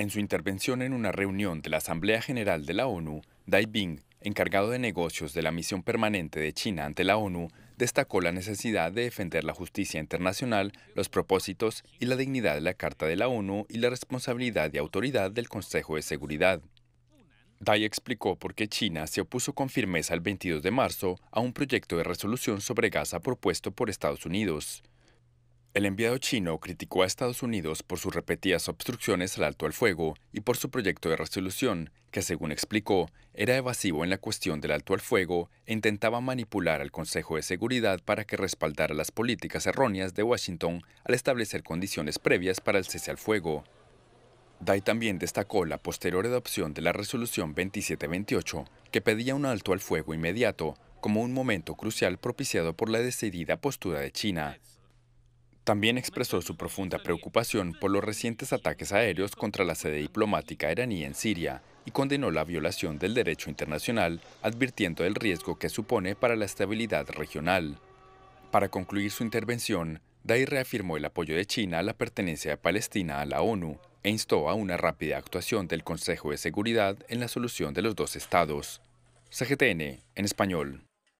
En su intervención en una reunión de la Asamblea General de la ONU, Dai Bing, encargado de negocios de la misión permanente de China ante la ONU, destacó la necesidad de defender la justicia internacional, los propósitos y la dignidad de la Carta de la ONU y la responsabilidad y autoridad del Consejo de Seguridad. Dai explicó por qué China se opuso con firmeza el 22 de marzo a un proyecto de resolución sobre Gaza propuesto por Estados Unidos. El enviado chino criticó a Estados Unidos por sus repetidas obstrucciones al alto al fuego y por su proyecto de resolución, que según explicó, era evasivo en la cuestión del alto al fuego e intentaba manipular al Consejo de Seguridad para que respaldara las políticas erróneas de Washington al establecer condiciones previas para el cese al fuego. Dai también destacó la posterior adopción de la resolución 2728, que pedía un alto al fuego inmediato como un momento crucial propiciado por la decidida postura de China. También expresó su profunda preocupación por los recientes ataques aéreos contra la sede diplomática iraní en Siria y condenó la violación del derecho internacional, advirtiendo el riesgo que supone para la estabilidad regional. Para concluir su intervención, Day reafirmó el apoyo de China a la pertenencia de Palestina a la ONU e instó a una rápida actuación del Consejo de Seguridad en la solución de los dos estados. CGTN, en español.